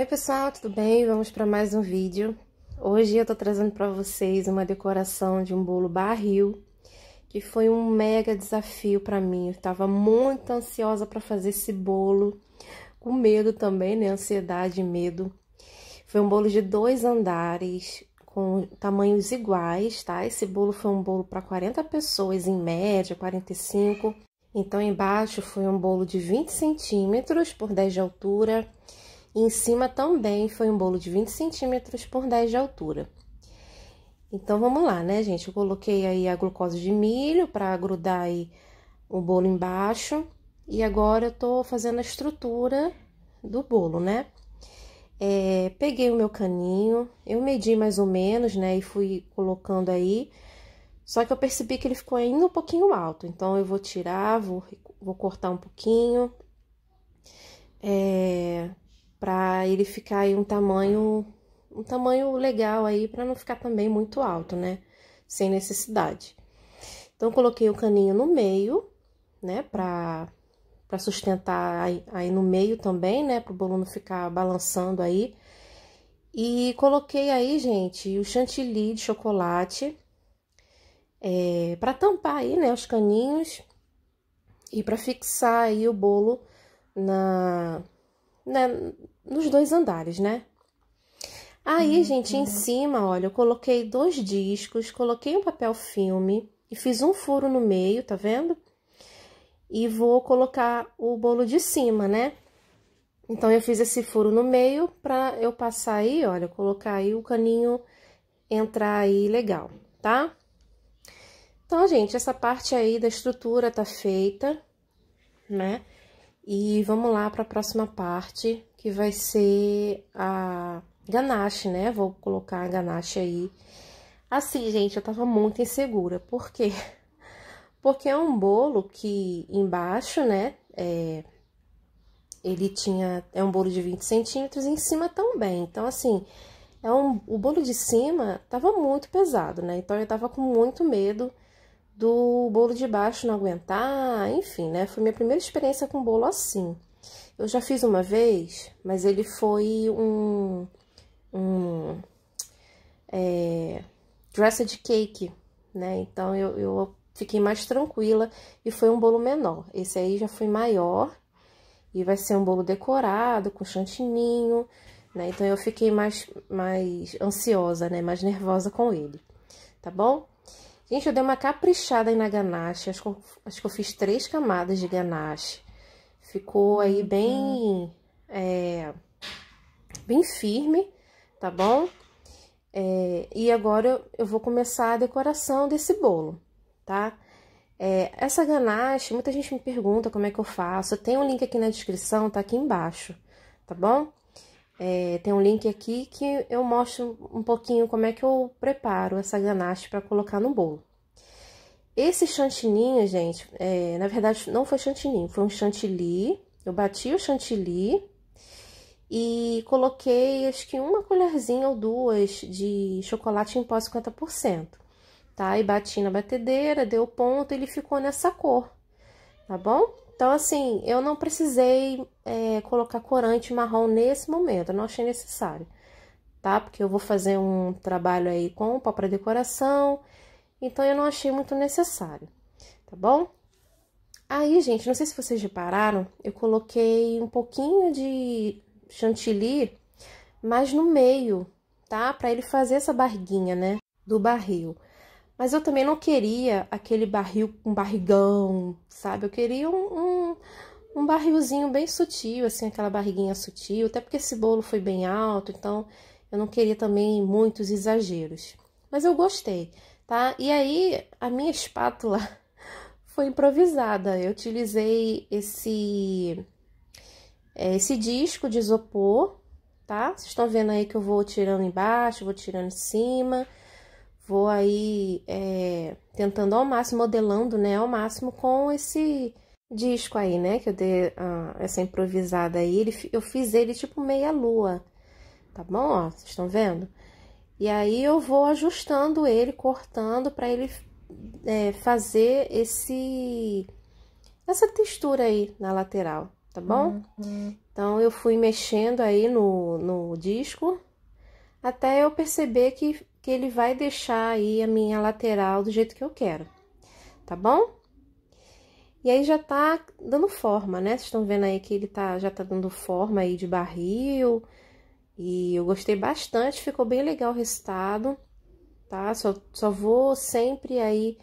Oi pessoal, tudo bem? Vamos para mais um vídeo. Hoje eu tô trazendo para vocês uma decoração de um bolo barril, que foi um mega desafio para mim. Eu tava muito ansiosa para fazer esse bolo, com medo também, né? Ansiedade e medo. Foi um bolo de dois andares, com tamanhos iguais, tá? Esse bolo foi um bolo para 40 pessoas em média, 45. Então embaixo foi um bolo de 20 centímetros por 10 de altura e em cima também foi um bolo de 20 centímetros por 10 de altura. Então, vamos lá, né, gente? Eu coloquei aí a glucose de milho para grudar aí o bolo embaixo. E agora eu tô fazendo a estrutura do bolo, né? É, peguei o meu caninho, eu medi mais ou menos, né? E fui colocando aí. Só que eu percebi que ele ficou ainda um pouquinho alto. Então, eu vou tirar, vou, vou cortar um pouquinho. É, para ele ficar aí um tamanho um tamanho legal aí para não ficar também muito alto, né? Sem necessidade. Então coloquei o caninho no meio, né, para para sustentar aí, aí, no meio também, né, para o bolo não ficar balançando aí. E coloquei aí, gente, o chantilly de chocolate é, para tampar aí, né, os caninhos e para fixar aí o bolo na né, nos dois andares, né? Aí, uhum. gente, em cima, olha, eu coloquei dois discos, coloquei um papel filme e fiz um furo no meio, tá vendo? E vou colocar o bolo de cima, né? Então, eu fiz esse furo no meio pra eu passar aí, olha, colocar aí o caninho entrar aí legal, tá? Então, gente, essa parte aí da estrutura tá feita, né? E vamos lá para a próxima parte, que vai ser a ganache, né? Vou colocar a ganache aí. Assim, gente, eu tava muito insegura. Por quê? Porque é um bolo que embaixo, né? É, ele tinha. É um bolo de 20 centímetros e em cima também. Então, assim, é um, o bolo de cima tava muito pesado, né? Então eu tava com muito medo do bolo de baixo não aguentar, enfim, né? Foi minha primeira experiência com bolo assim. Eu já fiz uma vez, mas ele foi um, um é, dressed cake, né? Então eu, eu fiquei mais tranquila e foi um bolo menor. Esse aí já foi maior e vai ser um bolo decorado com chantininho, né? Então eu fiquei mais mais ansiosa, né? Mais nervosa com ele, tá bom? Gente, eu dei uma caprichada aí na ganache. Acho que, eu, acho que eu fiz três camadas de ganache. Ficou aí hum, bem... Tá. É, bem firme, tá bom? É, e agora eu, vou começar a decoração desse bolo, tá? É, essa ganache, muita gente me pergunta como é que eu faço. Tem um link aqui na descrição, tá aqui embaixo, tá bom? É, tem um link aqui que eu mostro um pouquinho como é que eu preparo essa ganache para colocar no bolo. Esse chantininho, gente, é, na verdade não foi chantininho, foi um chantilly. Eu bati o chantilly e coloquei acho que uma colherzinha ou duas de chocolate em pó 50%, tá? E bati na batedeira, deu ponto, ele ficou nessa cor, tá bom? Então, assim, eu não precisei é, colocar corante marrom nesse momento, não achei necessário, tá? Porque eu vou fazer um trabalho aí com para decoração, então eu não achei muito necessário, tá bom? Aí, gente, não sei se vocês repararam, eu coloquei um pouquinho de chantilly, mas no meio, tá? Para ele fazer essa barriguinha, né, do barril. Mas eu também não queria aquele barril com um barrigão, sabe? Eu queria um, um, um, barrilzinho bem sutil, assim, aquela barriguinha sutil. Até porque esse bolo foi bem alto, então eu não queria também muitos exageros. Mas eu gostei, tá? E aí a minha espátula foi improvisada. Eu utilizei esse, é, esse disco de isopor, tá? Vocês estão vendo aí que eu vou tirando embaixo, vou tirando em cima vou aí é, tentando ao máximo, modelando, né, ao máximo com esse disco aí, né, que eu dei ah, essa improvisada aí, ele, eu fiz ele tipo meia lua, tá bom, ó, vocês estão vendo? E aí eu vou ajustando ele, cortando para ele é, fazer esse essa textura aí na lateral, tá bom? Uhum. Então eu fui mexendo aí no, no disco até eu perceber que que ele vai deixar aí a minha lateral do jeito que eu quero, tá bom? E aí já tá dando forma, né? Vocês estão vendo aí que ele tá, já tá dando forma aí de barril. E eu gostei bastante, ficou bem legal o resultado, tá? Só, só vou sempre aí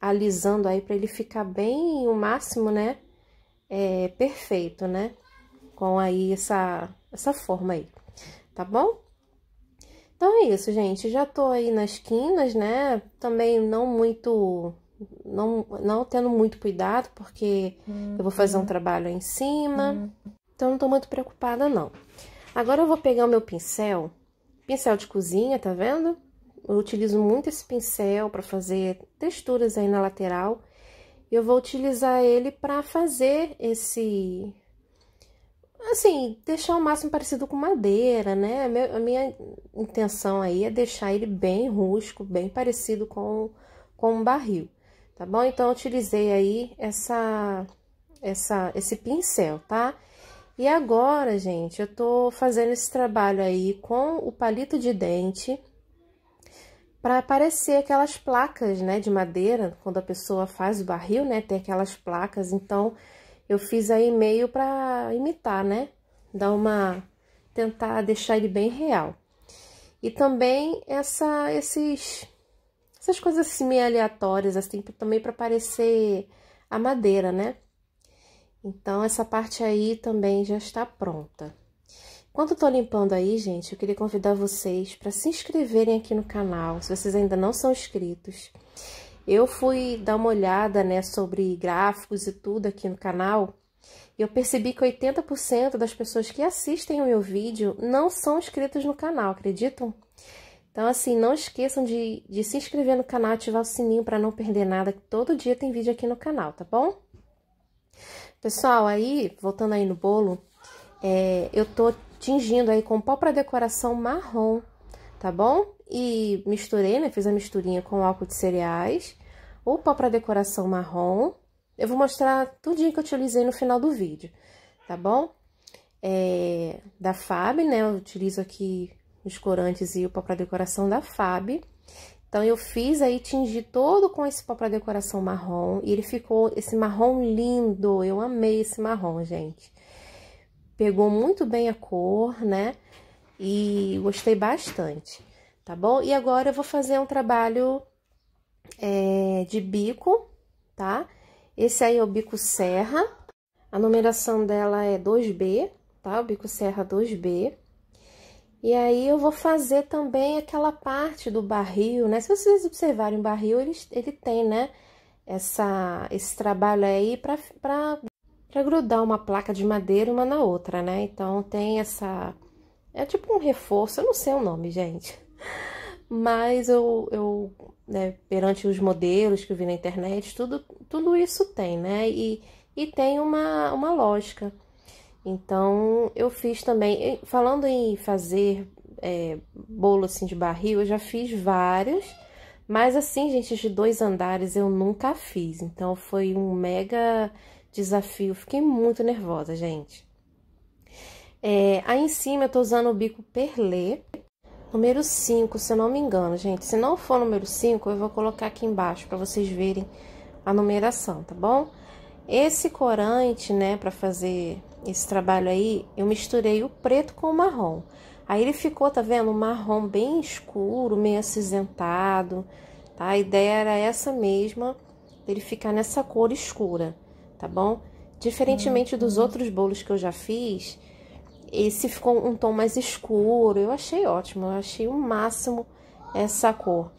alisando aí pra ele ficar bem o máximo, né? É, perfeito, né? Com aí essa, essa forma aí, tá bom? Então é isso, gente. Já tô aí nas quinas, né? Também não muito. Não, não tendo muito cuidado, porque uhum. eu vou fazer um uhum. trabalho aí em cima. Uhum. Então não tô muito preocupada, não. Agora eu vou pegar o meu pincel, pincel de cozinha, tá vendo? Eu utilizo muito esse pincel para fazer texturas aí na lateral. E Eu vou utilizar ele para fazer esse Assim, deixar o máximo parecido com madeira, né? A minha intenção aí é deixar ele bem rústico, bem parecido com, com um barril, tá bom? Então, utilizei aí essa, essa, esse pincel, tá? E agora, gente, eu tô fazendo esse trabalho aí com o palito de dente para aparecer aquelas placas, né, de madeira, quando a pessoa faz o barril, né, tem aquelas placas, então eu fiz aí meio para imitar, né? Dar uma tentar deixar ele bem real. E também essa esses essas coisas assim meio aleatórias assim também para parecer a madeira, né? Então essa parte aí também já está pronta. Enquanto eu tô limpando aí, gente, eu queria convidar vocês para se inscreverem aqui no canal, se vocês ainda não são inscritos. Eu fui dar uma olhada, né, sobre gráficos e tudo aqui no canal, e eu percebi que 80% das pessoas que assistem o meu vídeo não são inscritas no canal, acreditam? Então, assim, não esqueçam de, de se inscrever no canal, ativar o sininho para não perder nada, que todo dia tem vídeo aqui no canal, tá bom? Pessoal, aí, voltando aí no bolo, é, eu tô tingindo aí com pó para decoração marrom, tá bom? e misturei, né? Fiz a misturinha com álcool de cereais, o pó para decoração marrom. Eu vou mostrar tudinho que eu utilizei no final do vídeo, tá bom? É, da Fab, né? Eu utilizo aqui os corantes e o pó para decoração da Fab. Então, eu fiz aí, tingi todo com esse pó para decoração marrom. E ele ficou esse marrom lindo. Eu amei esse marrom, gente. Pegou muito bem a cor, né? E gostei bastante tá bom? E agora eu vou fazer um trabalho é, de bico, tá? Esse aí é o bico serra, a numeração dela é 2B, tá? O bico serra 2B. E aí eu vou fazer também aquela parte do barril, né? Se vocês observarem o barril, ele, ele tem, né? Essa, esse trabalho aí pra, pra, pra grudar uma placa de madeira uma na outra, né? Então, tem essa... É tipo um reforço, eu não sei o nome, gente. Mas eu, eu né, perante os modelos que eu vi na internet, tudo, tudo isso tem, né? E, e tem uma, uma lógica. Então, eu fiz também, falando em fazer é, bolo assim de barril, eu já fiz vários, mas assim, gente, de dois andares eu nunca fiz. Então, foi um mega desafio, fiquei muito nervosa, gente. É, aí em cima eu tô usando o bico perlé número 5, se eu não me engano, gente. Se não for número 5, eu vou colocar aqui embaixo para vocês verem a numeração, tá bom? Esse corante, né, para fazer esse trabalho aí, eu misturei o preto com o marrom. Aí ele ficou, tá vendo? Um marrom bem escuro, meio acinzentado, tá? A ideia era essa mesma, ele ficar nessa cor escura, tá bom? Diferentemente dos uhum. outros bolos que eu já fiz, esse ficou um tom mais escuro. Eu achei ótimo, eu achei o máximo essa cor.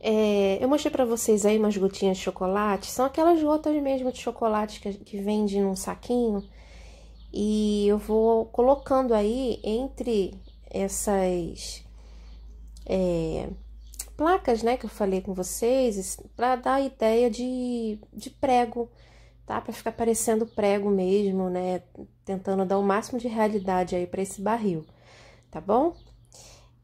É, eu mostrei para vocês aí umas gotinhas de chocolate. São aquelas gotas mesmo de chocolate que, que vende num saquinho. E eu vou colocando aí entre essas é, placas, né, que eu falei com vocês, para dar a ideia de, de prego tá? Para ficar parecendo prego mesmo, né? Tentando dar o máximo de realidade aí para esse barril, tá bom?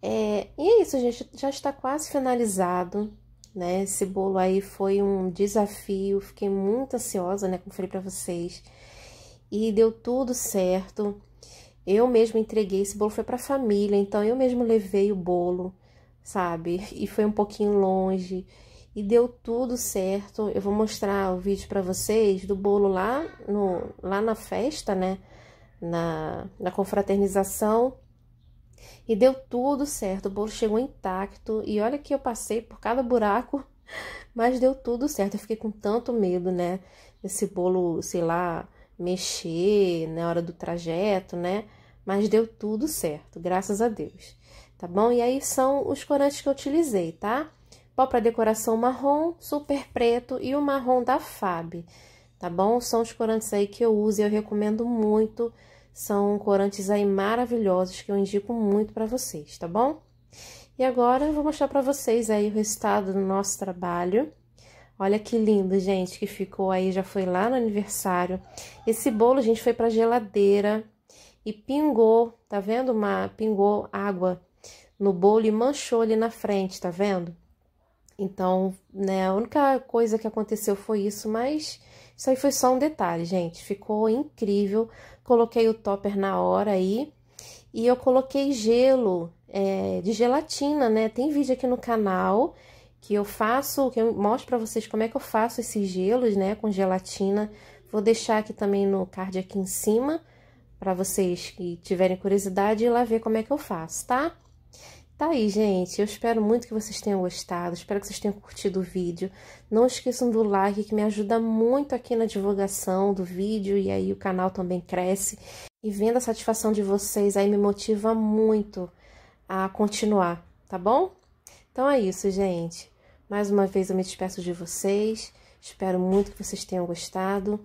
É, e é isso, gente, já está quase finalizado, né? Esse bolo aí foi um desafio, fiquei muito ansiosa, né? Como falei para vocês, e deu tudo certo. Eu mesma entreguei, esse bolo foi para a família, então eu mesmo levei o bolo, sabe? E foi um pouquinho longe e deu tudo certo. Eu vou mostrar o vídeo para vocês do bolo lá, no, lá na festa, né? Na, na confraternização. E deu tudo certo, o bolo chegou intacto. E olha que eu passei por cada buraco, mas deu tudo certo. Eu fiquei com tanto medo, né? Desse bolo, sei lá, mexer na hora do trajeto, né? Mas deu tudo certo, graças a Deus. Tá bom? E aí são os corantes que eu utilizei, tá? pó para decoração marrom, super preto e o marrom da Fab, tá bom? São os corantes aí que eu uso e eu recomendo muito, são corantes aí maravilhosos que eu indico muito para vocês, tá bom? E agora eu vou mostrar para vocês aí o resultado do nosso trabalho. Olha que lindo, gente, que ficou aí, já foi lá no aniversário. Esse bolo, gente, foi para geladeira e pingou, tá vendo? Uma, pingou água no bolo e manchou ali na frente, tá vendo? Então, né, a única coisa que aconteceu foi isso, mas isso aí foi só um detalhe, gente. Ficou incrível. Coloquei o topper na hora aí e eu coloquei gelo é, de gelatina, né? Tem vídeo aqui no canal que eu faço, que eu mostro para vocês como é que eu faço esses gelos, né, com gelatina. Vou deixar aqui também no card aqui em cima para vocês que tiverem curiosidade ir lá ver como é que eu faço, tá? Tá aí, gente. Eu espero muito que vocês tenham gostado. Espero que vocês tenham curtido o vídeo. Não esqueçam do like, que me ajuda muito aqui na divulgação do vídeo. E aí o canal também cresce. E vendo a satisfação de vocês aí me motiva muito a continuar, tá bom? Então é isso, gente. Mais uma vez eu me despeço de vocês. Espero muito que vocês tenham gostado.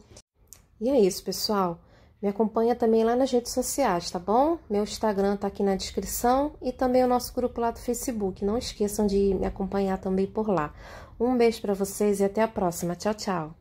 E é isso, pessoal. Me acompanha também lá nas redes sociais, tá bom? Meu Instagram tá aqui na descrição e também o nosso grupo lá do Facebook. Não esqueçam de me acompanhar também por lá. Um beijo para vocês e até a próxima. Tchau, tchau.